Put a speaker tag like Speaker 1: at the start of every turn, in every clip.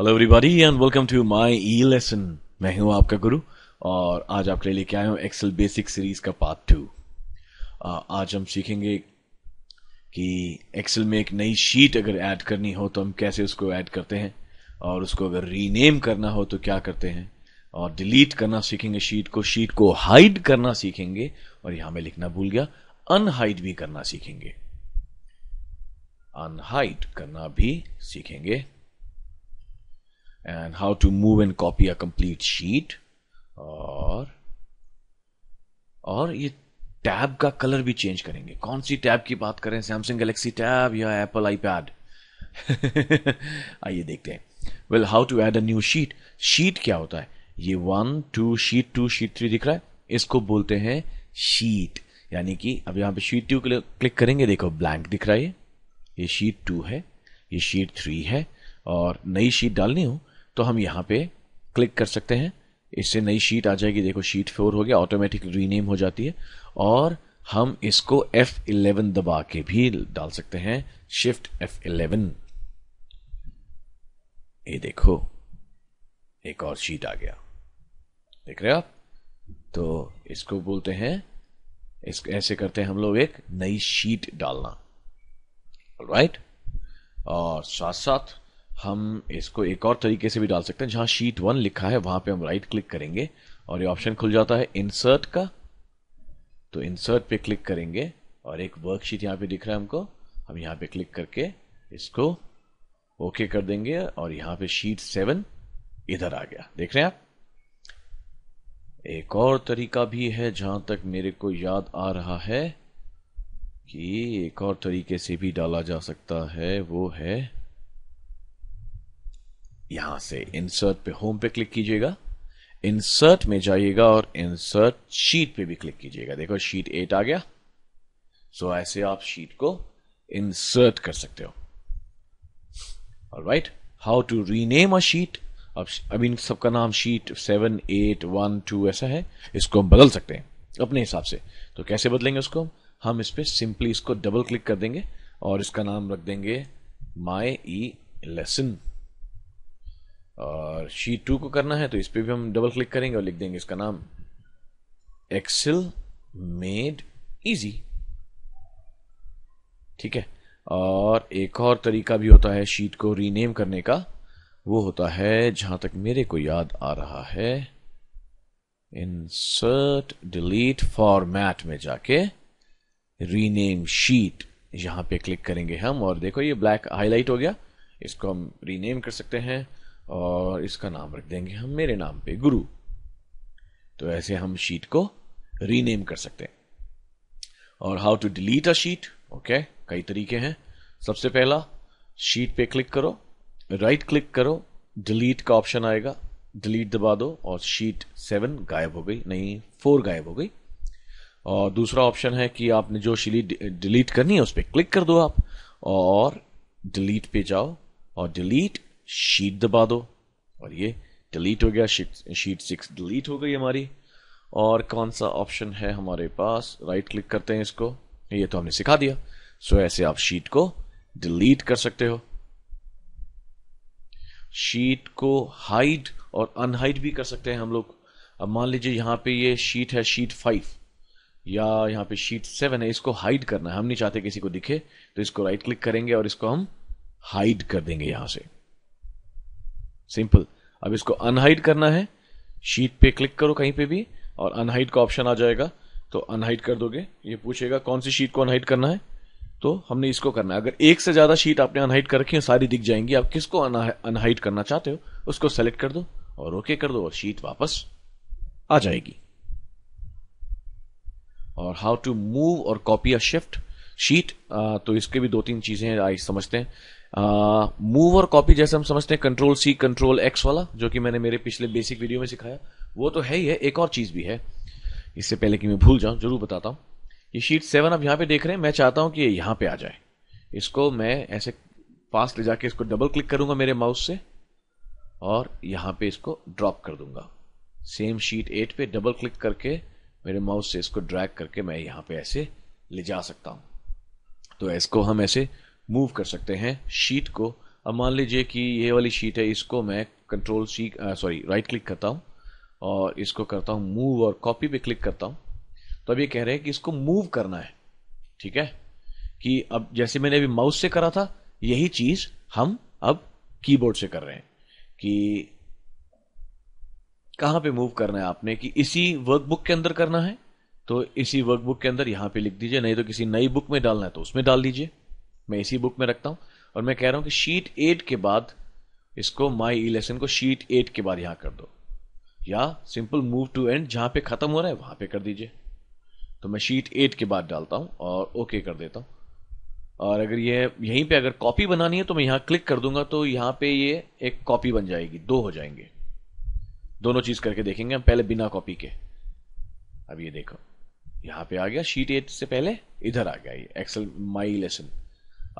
Speaker 1: Hello everybody and welcome to my e lesson मैं हूं आपका गुरु और आज आपके लिए लेके आया हूं एक्सेल बेसिक सीरीज का पार्ट टू आज हम सीखेंगे कि एक्सेल में एक नई शीट अगर ऐड करनी हो तो हम कैसे उसको ऐड करते हैं और उसको अगर रीनेम करना हो तो क्या करते हैं और डिलीट करना सीखेंगे शीट को शीट को हाइड करना सीखेंगे और यहां मैं लिखना भूल गया अनहाइड भी करना सीखेंगे अनहाइड करना भी सीखेंगे and how to move and copy a complete sheet और और ये टैब का कलर भी चेंज करेंगे कौन सी टैब की बात करें सैमसंग गैलेक्सी टैब या एप्पल आईपैड आइए देखते हैं well how to add a new sheet sheet क्या होता है ये one two sheet two sheet three दिख रहा है इसको बोलते हैं शीट यानी कि अब यहाँ पे शीट टू क्लिक करेंगे देखो ब्लैंक दिख रहा है ये शीट टू है ये शीट थ्री है और नई शीट डालनी हो तो हम यहाँ पे क्लिक कर सकते हैं इससे नई शीट आ जाएगी देखो शीट फोर हो गया ऑटोमेटिक रीनेम हो जाती है और हम इसको F11 दबा के भी डाल सकते हैं शिफ्ट F11 ये देखो एक और शीट आ गया देख रहे हो आप तो इसको बोलते हैं इस ऐसे करते हैं हम लोग एक नई शीट डालना राइट right? और साथ साथ हम इसको एक और तरीके से भी डाल सकते हैं जहां शीट वन लिखा है वहां पे हम राइट क्लिक करेंगे और ये ऑप्शन खुल जाता है इंसर्ट का तो इंसर्ट पे क्लिक करेंगे और एक वर्कशीट यहां पे दिख रहा है हमको हम यहां पे क्लिक करके इसको ओके कर देंगे और यहां पे शीट सेवन इधर आ गया देख रहे हैं आप एक और तरीका भी है जहां तक मेरे को याद आ रहा है कि एक और तरीके से भी डाला जा सकता है वो है यहां से इंसर्ट पे होम पे क्लिक कीजिएगा इंसर्ट में जाइएगा और इंसर्ट शीट पे भी क्लिक कीजिएगा देखो शीट एट आ गया सो so, ऐसे आप शीट को इंसर्ट कर सकते हो और right how to rename a sheet अब अब इन सबका नाम sheet seven eight one two ऐसा है इसको हम बदल सकते हैं अपने हिसाब से तो कैसे बदलेंगे उसको हम इस पर सिंपली इसको डबल क्लिक कर देंगे और इसका नाम रख देंगे माई ई लेसन और शीट टू को करना है तो इस पर भी हम डबल क्लिक करेंगे और लिख देंगे इसका नाम एक्सेल मेड इजी ठीक है और एक और तरीका भी होता है शीट को रीनेम करने का वो होता है जहां तक मेरे को याद आ रहा है इंसर्ट डिलीट फॉर्मेट में जाके रीनेम शीट यहां पे क्लिक करेंगे हम और देखो ये ब्लैक हाईलाइट हो गया इसको हम रीनेम कर सकते हैं और इसका नाम रख देंगे हम मेरे नाम पे गुरु तो ऐसे हम शीट को रीनेम कर सकते हैं और how to delete a sheet okay कई तरीके हैं सबसे पहला शीट पे क्लिक करो राइट क्लिक करो डिलीट का ऑप्शन आएगा डिलीट दबा दो और शीट सेवन गायब हो गई नहीं फोर गायब हो गई और दूसरा ऑप्शन है कि आपने जो शीट डिलीट करनी है उस पर क्लिक कर दो आप और डिलीट पे जाओ और डिलीट शीट दबा दो और ये डिलीट हो गया शीट शीट सिक्स डिलीट हो गई हमारी और कौन सा ऑप्शन है हमारे पास राइट क्लिक करते हैं इसको ये तो हमने सिखा दिया सो so, ऐसे आप शीट को डिलीट कर सकते हो शीट को हाइड और अनहाइड भी कर सकते हैं हम लोग अब मान लीजिए यहां पे ये शीट है शीट फाइव या यहाँ पे शीट सेवन है इसको हाइड करना है हम नहीं चाहते किसी को दिखे तो इसको राइट क्लिक करेंगे और इसको हम हाइड कर देंगे यहां से सिंपल अब इसको अनहाइड करना है शीट पे क्लिक करो कहीं पे भी और अनहाइड का ऑप्शन आ जाएगा तो अनहाइड कर दोगे ये पूछेगा कौन सी शीट को अनहाइड करना है तो हमने इसको करना है अगर एक से ज़्यादा शीट आपने अनहाइड कर रखी है सारी दिख जाएंगी आप किसको अनहाइड करना चाहते हो उसको सेलेक्ट कर दो और ओके कर दो और शीट वापस आ जाएगी और हाउ टू मूव और कॉपी अ शिफ्ट शीट तो इसके भी दो तीन चीज़ें आई समझते हैं मूव और कॉपी जैसे हम समझते हैं कंट्रोल सी कंट्रोल एक्स वाला जो कि मैंने मेरे पिछले बेसिक वीडियो में सिखाया वो तो है ही है एक और चीज़ भी है इससे पहले कि मैं भूल जाऊं जरूर बताता हूं ये शीट सेवन आप यहां पे देख रहे हैं मैं चाहता हूं कि ये यहां पे आ जाए इसको मैं ऐसे पास ले जाके इसको डबल क्लिक करूंगा मेरे माउस से और यहां पे इसको ड्रॉप कर दूंगा सेम शीट एट पे डबल क्लिक करके मेरे माउस से इसको ड्रैग करके मैं यहां पे ऐसे ले जा सकता हूं तो इसको हम ऐसे मूव कर सकते हैं शीट को अब मान लीजिए कि ये वाली शीट है इसको मैं control C sorry right click करता हूँ और इसको करता हूँ मूव और कॉपी पे क्लिक करता हूँ तो अब ये कह रहे हैं कि इसको मूव करना है ठीक है कि अब जैसे मैंने अभी माउस से करा था यही चीज़ हम अब कीबोर्ड से कर रहे हैं कि कहाँ पे मूव करना है आपने कि इसी वर्कबुक के अंदर करना है तो इसी वर्कबुक के अंदर यहाँ पे लिख दीजिए नहीं तो किसी नई बुक में डालना है तो उसमें डाल दीजिए मैं इसी बुक में रखता हूं और मैं कह रहा हूं कि शीट एट के बाद इसको माई ई लेसन को शीट एट के बाद यहां कर दो या सिंपल मूव टू एंड जहां पे ख़त्म हो रहा है वहां पे कर दीजिए तो मैं शीट एट के बाद डालता हूँ और ओके कर देता हूं और अगर ये यहीं पे अगर कॉपी बनानी है तो मैं यहां क्लिक कर दूंगा तो यहाँ पे ये एक कॉपी बन जाएगी दो हो जाएंगे दोनों चीज़ करके देखेंगे हम पहले बिना कॉपी के अब ये देखो यहाँ पे आ गया शीट एट से पहले इधर आ गया ये एक्सेल माई लेसन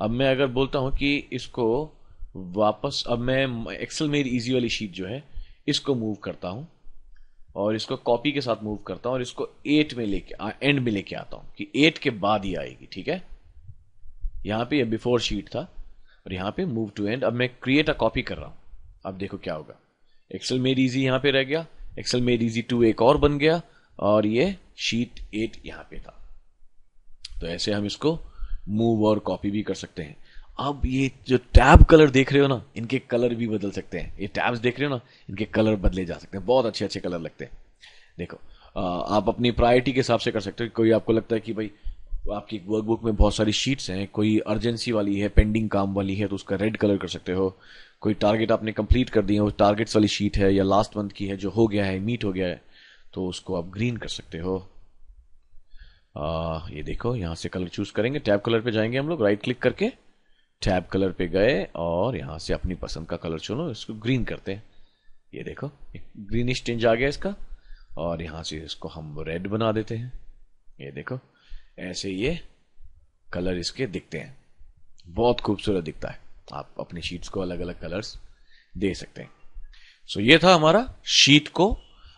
Speaker 1: अब मैं अगर बोलता हूं कि इसको वापस अब मैं एक्सेल में इजी वाली शीट जो है इसको मूव करता हूं और इसको कॉपी के साथ मूव करता हूं और इसको एट में लेके एंड में लेके आता हूं कि एट के बाद ही आएगी ठीक है यहां पे ये बिफोर शीट था और यहां पे मूव टू एंड अब मैं क्रिएट अ कॉपी कर रहा हूं अब देखो क्या होगा एक्सेल मेड इजी यहां पे रह गया एक्सेल मेड इजी टू एक और बन गया और ये शीट एट यहां पे था तो ऐसे हम इसको मूव और कॉपी भी कर सकते हैं अब ये जो टैब कलर देख रहे हो ना इनके कलर भी बदल सकते हैं ये टैब्स देख रहे हो ना इनके कलर बदले जा सकते हैं बहुत अच्छे अच्छे कलर लगते हैं देखो आप अपनी प्रायोरिटी के हिसाब से कर सकते हो कोई आपको लगता है कि भाई आपकी वर्कबुक में बहुत सारी शीट्स हैं कोई अर्जेंसी वाली है पेंडिंग काम वाली है तो उसका रेड कलर कर सकते हो कोई टारगेट आपने कंप्लीट कर दिया है टारगेट्स वाली शीट है या लास्ट मंथ की है जो हो गया है मीट हो गया है तो उसको आप ग्रीन कर सकते हो आ, ये देखो यहाँ से कलर चूज करेंगे टैब कलर पे जाएंगे हम लोग राइट क्लिक करके टैब कलर पे गए और यहाँ से अपनी पसंद का कलर चुनो इसको ग्रीन करते हैं ये देखो ग्रीनिश टेंज आ गया इसका और यहां से इसको हम रेड बना देते हैं ये देखो ऐसे ये कलर इसके दिखते हैं बहुत खूबसूरत दिखता है आप अपनी शीट्स को अलग अलग कलर्स दे सकते हैं सो so, ये था हमारा शीट को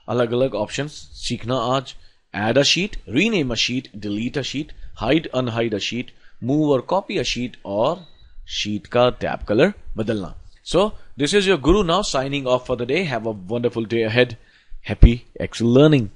Speaker 1: अलग अलग ऑप्शंस सीखना आज add a sheet, rename a sheet, delete a sheet, hide unhide a sheet, move or copy a sheet or sheet ka tab color badalna. So this is your guru now signing off for the day. Have a wonderful day ahead. Happy Excel learning.